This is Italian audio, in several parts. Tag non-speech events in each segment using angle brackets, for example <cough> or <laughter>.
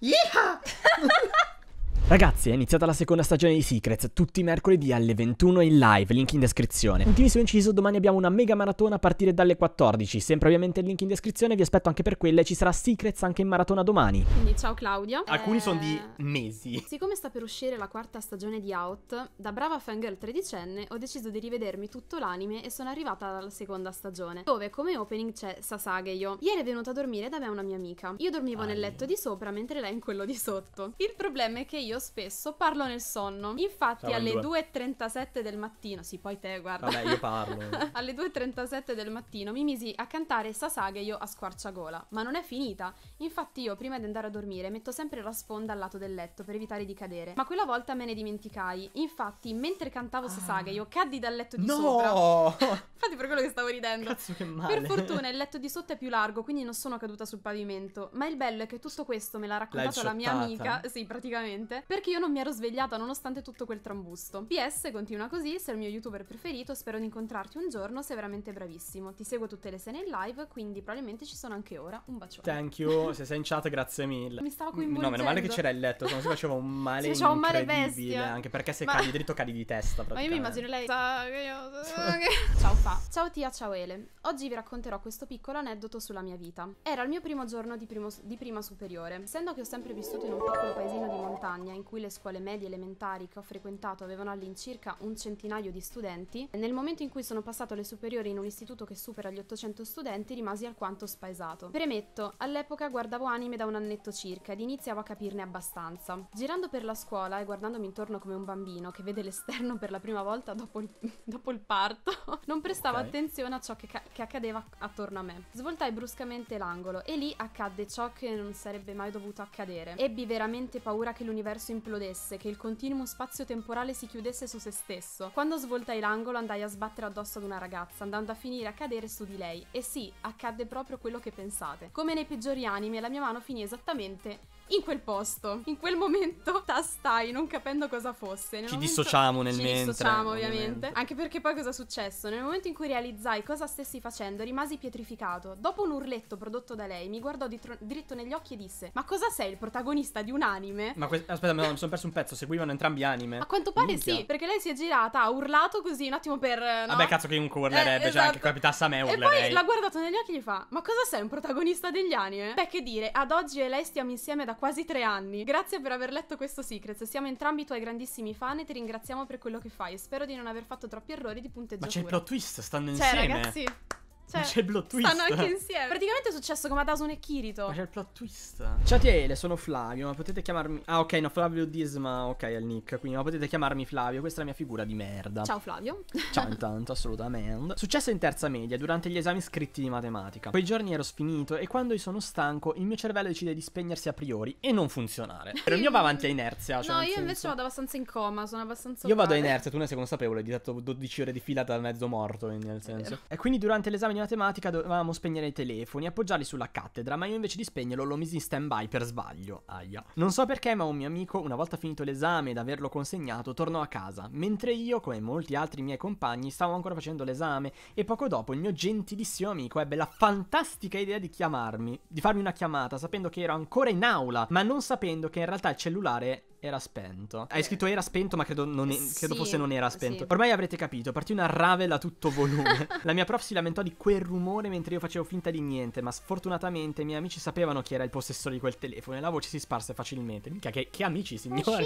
Yeehaw! <laughs> Ragazzi, è iniziata la seconda stagione di Secrets, tutti i mercoledì alle 21 in live, link in descrizione. Ultimissimo inciso, domani abbiamo una mega maratona a partire dalle 14, sempre ovviamente il link in descrizione, vi aspetto anche per quella e ci sarà Secrets anche in maratona domani. Quindi ciao Claudia. Alcuni eh... sono di mesi. Siccome sta per uscire la quarta stagione di Out, da brava fangirl tredicenne ho deciso di rivedermi tutto l'anime e sono arrivata alla seconda stagione, dove come opening c'è Sasageyo. Ieri è venuta a dormire da me una mia amica. Io dormivo Ai. nel letto di sopra mentre lei in quello di sotto. Il problema è che io io spesso parlo nel sonno. Infatti alle 2.37 del mattino, sì poi te guarda. Vabbè io parlo. <laughs> alle 2.37 del mattino mi misi a cantare Sasage io a squarciagola, ma non è finita. Infatti io prima di andare a dormire metto sempre la sponda al lato del letto per evitare di cadere, ma quella volta me ne dimenticai. Infatti mentre cantavo ah. Sasage io caddi dal letto di no! sopra. No! <laughs> Infatti per quello che stavo ridendo. Cazzo che male. Per fortuna il letto di sotto è più largo, quindi non sono caduta sul pavimento, ma il bello è che tutto questo me l'ha raccontato la mia amica, sì, praticamente, perché io non mi ero svegliata nonostante tutto quel trambusto. PS, continua così, sei il mio youtuber preferito, spero di incontrarti un giorno, sei veramente bravissimo. Ti seguo tutte le sere in live, quindi probabilmente ci sono anche ora. Un bacione. Thank you, <laughs> se sei in chat grazie mille. Mi stavo coinvolgendo. No, meno male che c'era il letto, se no si faceva un <laughs> male si faceva un male bestia. Anche perché se Ma... cadi dritto cadi di testa Ma io mi immagino lei... <laughs> ciao Fa. Ciao Tia, ciao Ele. Oggi vi racconterò questo piccolo aneddoto sulla mia vita. Era il mio primo giorno di, primo, di prima superiore. Essendo che ho sempre vissuto in un piccolo paesino di montagna, in cui le scuole medie e elementari che ho frequentato avevano all'incirca un centinaio di studenti, nel momento in cui sono passato alle superiori in un istituto che supera gli 800 studenti rimasi alquanto spaesato. Premetto, all'epoca guardavo anime da un annetto circa ed iniziavo a capirne abbastanza. Girando per la scuola e guardandomi intorno come un bambino che vede l'esterno per la prima volta dopo il, <laughs> dopo il parto, <laughs> non prestavo okay. attenzione a ciò che, ca- che accadeva attorno a me. Svoltai bruscamente l'angolo e lì accadde ciò che non sarebbe mai dovuto accadere. Ebbi veramente paura che l'universo universo implodesse, che il continuum spazio-temporale si chiudesse su se stesso. Quando svoltai l'angolo andai a sbattere addosso ad una ragazza, andando a finire a cadere su di lei. E sì, accadde proprio quello che pensate. Come nei peggiori anime, la mia mano finì esattamente in quel posto, in quel momento <laughs> tastai, non capendo cosa fosse. Nel ci momento, dissociamo nel ci mentre. Ci dissociamo ovviamente. ovviamente. Anche perché poi cosa è successo? Nel momento in cui realizzai cosa stessi facendo, rimasi pietrificato. Dopo un urletto prodotto da lei, mi guardò ditro- dritto negli occhi e disse: Ma cosa sei, il protagonista di un anime? Ma que- aspetta, no, mi <laughs> sono perso un pezzo. Seguivano entrambi anime. A quanto pare Minchia. sì, perché lei si è girata, ha urlato così un attimo per. No? Vabbè, cazzo, che chiunque urlerebbe. Eh, esatto. Cioè, anche esatto. capitasse a me urlerei. E poi l'ha guardato negli occhi e gli fa: Ma cosa sei, un protagonista degli anime? Beh, che dire, ad oggi e lei stiamo insieme da quasi tre anni. Grazie per aver letto questo Secrets, siamo entrambi tuoi grandissimi fan e ti ringraziamo per quello che fai. Spero di non aver fatto troppi errori di punteggiatura. Ma c'è il plot twist, stanno insieme. Cioè, ragazzi... Cioè, c'è il plot twist. Stanno anche insieme. Praticamente è successo come ad e Kirito. Ma c'è il plot twist. Ciao Tiele, sono Flavio, ma potete chiamarmi... Ah, ok, no, Flavio Disma, ok, è il nick, quindi ma potete chiamarmi Flavio, questa è la mia figura di merda. Ciao Flavio. Ciao <laughs> intanto, assolutamente. Successo in terza media, durante gli esami scritti di matematica. Quei giorni ero sfinito e quando io sono stanco, il mio cervello decide di spegnersi a priori e non funzionare. Però il mio va avanti a inerzia, cioè No, io invece vado abbastanza in coma, sono abbastanza... Io vado a inerzia, tu ne sei consapevole, di dato 12 ore di fila da mezzo morto, nel senso. E quindi durante l'esame ogni tematica dovevamo spegnere i telefoni e appoggiarli sulla cattedra, ma io invece di spegnerlo l'ho messo in stand-by per sbaglio. Aia. Non so perché, ma un mio amico, una volta finito l'esame ed averlo consegnato, tornò a casa, mentre io, come molti altri miei compagni, stavo ancora facendo l'esame e poco dopo il mio gentilissimo amico ebbe la fantastica idea di chiamarmi, di farmi una chiamata, sapendo che ero ancora in aula, ma non sapendo che in realtà il cellulare era spento. Hai scritto era spento, ma credo, non, credo sì, fosse non era spento. Sì. Ormai avrete capito, partì una Ravel a tutto volume. <laughs> la mia prof si lamentò di quel rumore mentre io facevo finta di niente, ma sfortunatamente i miei amici sapevano chi era il possessore di quel telefono e la voce si sparse facilmente. Mica, che, che amici, signore.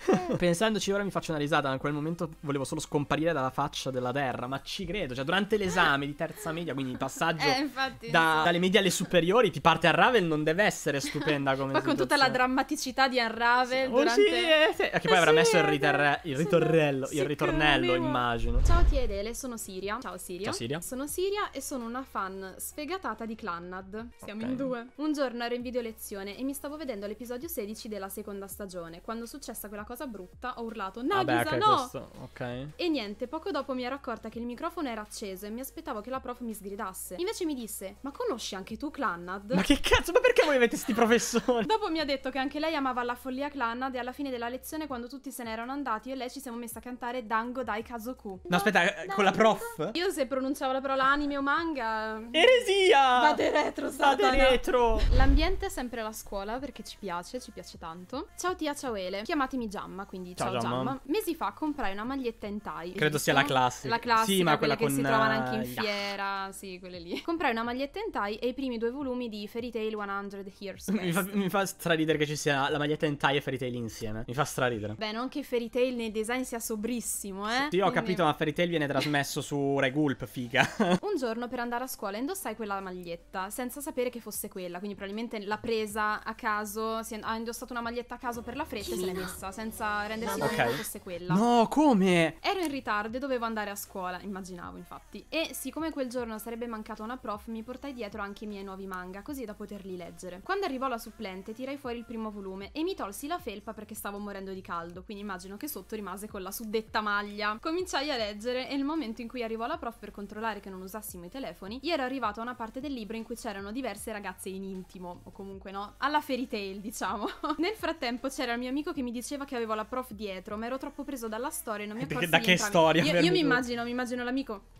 <laughs> Pensandoci ora mi faccio una risata, ma in quel momento volevo solo scomparire dalla faccia della terra, ma ci credo. Cioè, durante l'esame di terza media, quindi il passaggio <laughs> eh, infatti, da, dalle medie alle superiori, ti parte a Ravel non deve essere stupenda come Ma con tutta la drammaticità di Unravel. Sì durante... Sì, eh, sì. Che eh, poi avrà sì, messo il, eh, ritorre... il ritornello, il ritornello immagino. Ciao Tiedele, sono Siria. Ciao Siria. Ciao Siria. Sono Siria e sono una fan sfegatata di Clannad. Siamo okay. in due. Un giorno ero in video lezione e mi stavo vedendo l'episodio 16 della seconda stagione. Quando è successa quella cosa brutta ho urlato Nagisa Vabbè, okay, no! Questo... Okay. E niente, poco dopo mi ero accorta che il microfono era acceso e mi aspettavo che la prof mi sgridasse. Invece mi disse ma conosci anche tu Clannad? Ma che cazzo, ma perché voi avete sti professori? <laughs> dopo mi ha detto che anche lei amava la follia Clannad tardi alla fine della lezione quando tutti se n'erano andati io e lei ci siamo messi a cantare Dango Dai Kazoku. No, no aspetta, dai, eh, con la prof? Io se pronunciavo la parola anime o manga... Eresia! Vate retro, Satana! Vate retro! L'ambiente è sempre la scuola perché ci piace, ci piace tanto. Ciao tia, ciao Ele. Chiamatemi Giamma, quindi ciao, ciao Giamma. Giamma. Mesi fa comprai una maglietta in tai. Credo sia la classica. La classica, sì, ma quella, quella che con... si trovano anche in yeah. fiera, sì, quelle lì. Comprai una maglietta in tai e i primi due volumi di Fairy Tail 100 Years. <laughs> mi, mi fa straridere che ci sia la maglietta in tai e Fairy Tail in insieme. Mi fa straridere. Beh, non che Fairy Tail nei design sia sobrissimo, eh? Sì, ho capito, ma Fairy Tail viene trasmesso su Regulp, figa. <laughs> Un giorno per andare a scuola indossai quella maglietta, senza sapere che fosse quella. Quindi probabilmente l'ha presa a caso, si è... ha indossato una maglietta a caso per la fretta e se l'è messa, senza rendersi conto okay. che fosse quella. No, come? Ero in ritardo e dovevo andare a scuola, immaginavo infatti. E siccome quel giorno sarebbe mancata una prof, mi portai dietro anche i miei nuovi manga, così da poterli leggere. Quando arrivò la supplente, tirai fuori il primo volume e mi tolsi la felpa perché stavo morendo di caldo, quindi immagino che sotto rimase con la suddetta maglia. Cominciai a leggere e nel momento in cui arrivò la prof per controllare che non usassimo i telefoni, io ero arrivato a una parte del libro in cui c'erano diverse ragazze in intimo, o comunque no, alla fairy tale diciamo. <laughs> nel frattempo c'era il mio amico che mi diceva che avevo la prof dietro, ma ero troppo preso dalla storia e non mi eh, accorsi Da che entrambi. storia? Io, io mi immagino, mi immagino l'amico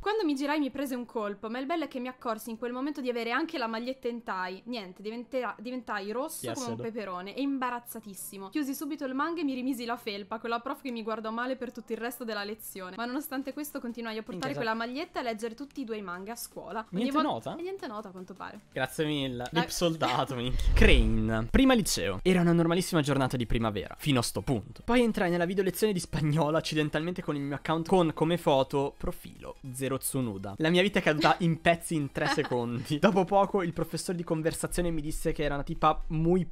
quando mi girai mi prese un colpo, ma il bello è che mi accorsi in quel momento di avere anche la maglietta in tie. Niente, diventai rosso yes, come un peperone e imbarazzatissimo. Chiusi subito il manga e mi rimisi la felpa, quella prof che mi guardò male per tutto il resto della lezione. Ma nonostante questo continuai a portare quella maglietta e a leggere tutti i due manga a scuola. Niente Ogni nota? E niente nota a quanto pare. Grazie mille. La... Lip soldato, <laughs> minchia. Crane. Prima liceo. Era una normalissima giornata di primavera, fino a sto punto. Poi entrai nella video lezione di spagnolo accidentalmente con il mio account con come foto profilo 0 ero Tsunoda. La mia vita è caduta in pezzi in tre <laughs> secondi. Dopo poco il professore di conversazione mi disse che era una tipa muy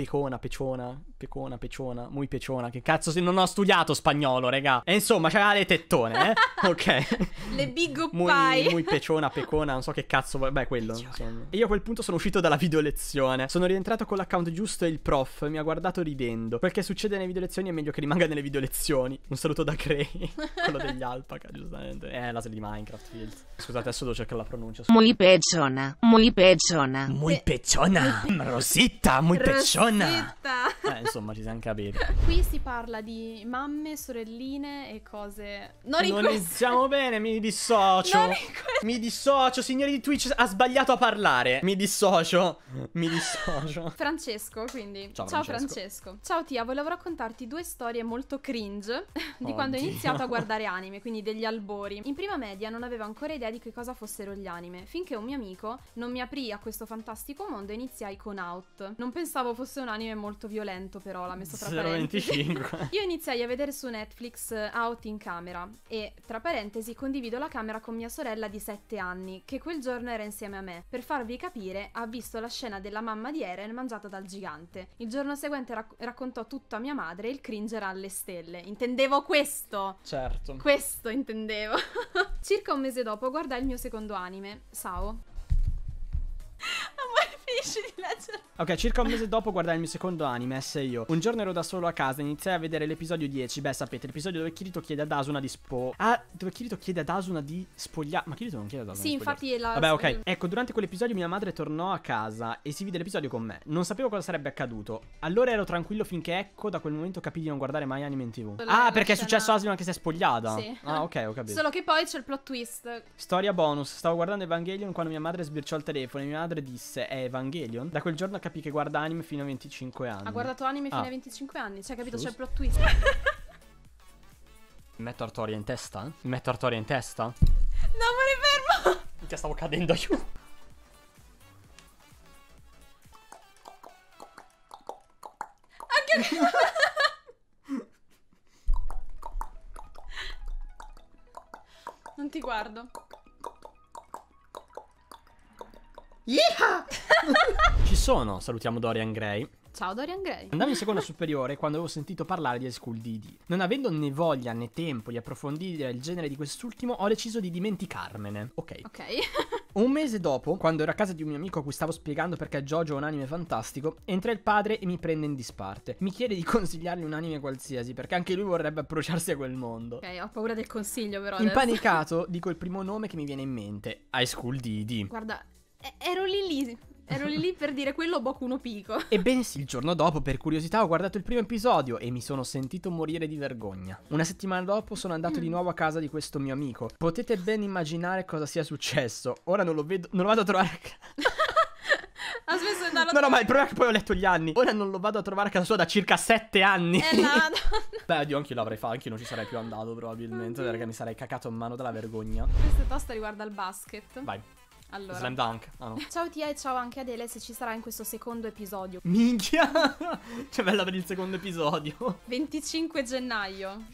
Pecona, peciona, pecona, peciona, muy peciona. Che cazzo, se non ho studiato spagnolo, raga. E insomma, c'era le tettone, eh? <laughs> ok. le big muy, pie. Muy peciona, pecona, non so che cazzo Beh, quello, insomma. E io a quel punto sono uscito dalla videolezione. Sono rientrato con l'account giusto e il prof mi ha guardato ridendo. Quel che succede nelle videolezioni è meglio che rimanga nelle videolezioni. Un saluto da Cray, <laughs> quello degli alpaca, giustamente. Eh, la serie di Minecraft, Fields. Scusate, adesso devo cercare la pronuncia. Muy peciona, muy peciona. Muy peciona. Rosita, muy peciona. な。Eh, insomma, ci siamo capiti. Qui si parla di mamme, sorelline e cose. Non, non iniziamo bene, mi dissocio. mi dissocio, signori di Twitch, ha sbagliato a parlare. Mi dissocio. Mi dissocio. Francesco, quindi. Ciao, Ciao Francesco. Francesco. Ciao Tia, volevo raccontarti due storie molto cringe <laughs> di oh quando Dio. ho iniziato a guardare anime, quindi degli albori. In prima media non avevo ancora idea di che cosa fossero gli anime, finché un mio amico non mi aprì a questo fantastico mondo e iniziai con Out. Non pensavo fosse un anime molto violento 100 però, l'ha messo tra parentesi. 0,25. <laughs> Io iniziai a vedere su Netflix eh, Out in camera e, tra parentesi, condivido la camera con mia sorella di 7 anni, che quel giorno era insieme a me. Per farvi capire, ha visto la scena della mamma di Eren mangiata dal gigante. Il giorno seguente rac- raccontò tutto a mia madre e il cringe era alle stelle. Intendevo questo! Certo. Questo intendevo. <laughs> Circa un mese dopo guardai il mio secondo anime, Sao. <laughs> finisci di leggere. Ok, circa un mese dopo guardai il mio secondo anime, se io. Un giorno ero da solo a casa, iniziai a vedere l'episodio 10. Beh, sapete, l'episodio dove Kirito chiede ad Asuna di spo. Ah, dove Kirito chiede ad Asuna di spogliare. Ma Kirito non chiede ad Asuna. Sì, di infatti è la. Vabbè, ok. Mm. Ecco, durante quell'episodio mia madre tornò a casa e si vide l'episodio con me. Non sapevo cosa sarebbe accaduto. Allora ero tranquillo finché ecco, da quel momento capì di non guardare mai anime in tv. Quella ah, perché è successo Asuna che si è spogliata. Sì. Ah, ok, ho capito. Solo che poi c'è il plot twist. Storia bonus. Stavo guardando Evangelion quando mia madre sbirciò il telefono e mia madre disse: È eh, Evangelion Evangelion. Da quel giorno capì che guarda anime fino a 25 anni. Ha guardato anime ah. fino a 25 anni, cioè capito, Sus. c'è il plot twist. Mi <laughs> metto Artoria in testa? Mi metto Artoria in testa? No, ma fermo! Minchia, stavo cadendo, aiuto! Anche... <laughs> non ti guardo. <laughs> Ci sono, salutiamo Dorian Gray. Ciao Dorian Gray. Andavo in <laughs> seconda superiore quando avevo sentito parlare di High School DD. Non avendo né voglia né tempo di approfondire il genere di quest'ultimo, ho deciso di dimenticarmene. Ok. Ok. <laughs> un mese dopo, quando ero a casa di un mio amico a cui stavo spiegando perché Jojo è un anime fantastico, entra il padre e mi prende in disparte. Mi chiede di consigliargli un anime qualsiasi, perché anche lui vorrebbe approcciarsi a quel mondo. Ok, ho paura del consiglio però. Impanicato, dico il primo nome che mi viene in mente: High School Didi. Guarda, ero lì lì. Ero lì lì per dire quello Boku no Pico. Ebbene sì, il giorno dopo, per curiosità, ho guardato il primo episodio e mi sono sentito morire di vergogna. Una settimana dopo sono andato mm. di nuovo a casa di questo mio amico. Potete ben immaginare cosa sia successo. Ora non lo vedo, non lo vado a trovare a casa. Ha smesso di andare andarlo No, no, ma il problema è che poi ho letto gli anni. Ora non lo vado a trovare a casa sua da circa sette anni. Eh, no, no. <laughs> Beh, oddio, anche io l'avrei fatto. Anche io non ci sarei più andato, probabilmente. Oddio. Perché mi sarei cacato in mano dalla vergogna. Questa tosta riguarda il basket. Vai. Allora. Slam Dunk. Ah, no. Ciao Tia e ciao anche Adele se ci sarà in questo secondo episodio. Minchia! <laughs> C'è cioè, bella per il secondo episodio. 25 gennaio.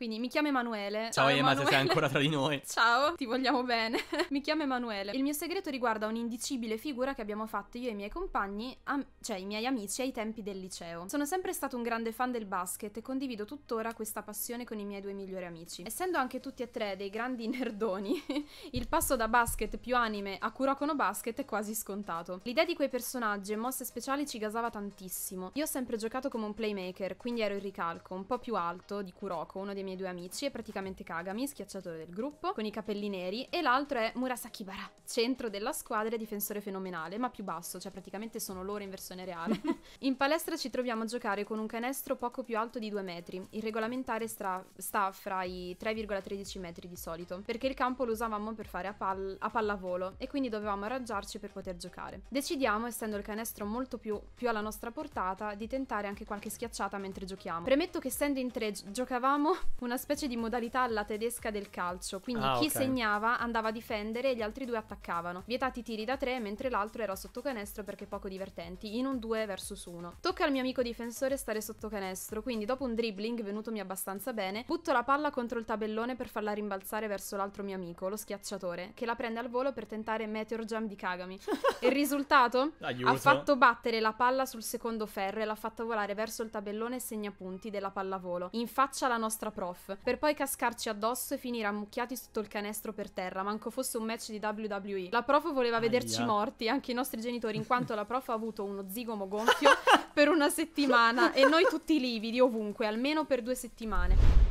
Quindi mi chiamo Emanuele. Ciao, Ciao Ema, se sei ancora tra di noi. <laughs> Ciao, ti vogliamo bene. <laughs> mi chiamo Emanuele. Il mio segreto riguarda un'indicibile figura che abbiamo fatto io e i miei compagni, am- cioè i miei amici ai tempi del liceo. Sono sempre stato un grande fan del basket e condivido tuttora questa passione con i miei due migliori amici. Essendo anche tutti e tre dei grandi <laughs> nerdoni, il passo da basket più anime a Kurokono Basket è quasi scontato. L'idea di quei personaggi e mosse speciali ci gasava tantissimo. Io ho sempre giocato come un playmaker, quindi ero il ricalco, un po' più alto di Kuroko, uno dei miei miei due amici, è praticamente Kagami, schiacciatore del gruppo, con i capelli neri, e l'altro è Murasakibara, centro della squadra e difensore fenomenale, ma più basso, cioè praticamente sono loro in versione reale. <laughs> in palestra ci troviamo a giocare con un canestro poco più alto di 2 metri, il regolamentare stra- sta fra i 3,13 metri di solito, perché il campo lo usavamo per fare a, pal- a pallavolo e quindi dovevamo arrangiarci per poter giocare. Decidiamo, essendo il canestro molto più, più alla nostra portata, di tentare anche qualche schiacciata mentre giochiamo. Premetto che essendo in tre giocavamo una specie di modalità alla tedesca del calcio, quindi ah, chi okay. segnava andava a difendere e gli altri due attaccavano. Vietati tiri da tre, mentre l'altro era sotto canestro perché poco divertenti, in un 2 versus 1. Tocca al mio amico difensore stare sotto canestro, quindi dopo un dribbling venutomi abbastanza bene, butto la palla contro il tabellone per farla rimbalzare verso l'altro mio amico, lo schiacciatore, che la prende al volo per tentare Meteor Jam di Kagami. e <laughs> il risultato? Aiuto. Ha fatto battere la palla sul secondo ferro e l'ha fatta volare verso il tabellone segnapunti della pallavolo, in faccia alla nostra prova playoff, per poi cascarci addosso e finire ammucchiati sotto il canestro per terra, manco fosse un match di WWE. La prof voleva Aia. vederci morti, anche i nostri genitori, in quanto la prof ha avuto uno zigomo gonfio <laughs> per una settimana e noi tutti lividi ovunque, almeno per due settimane.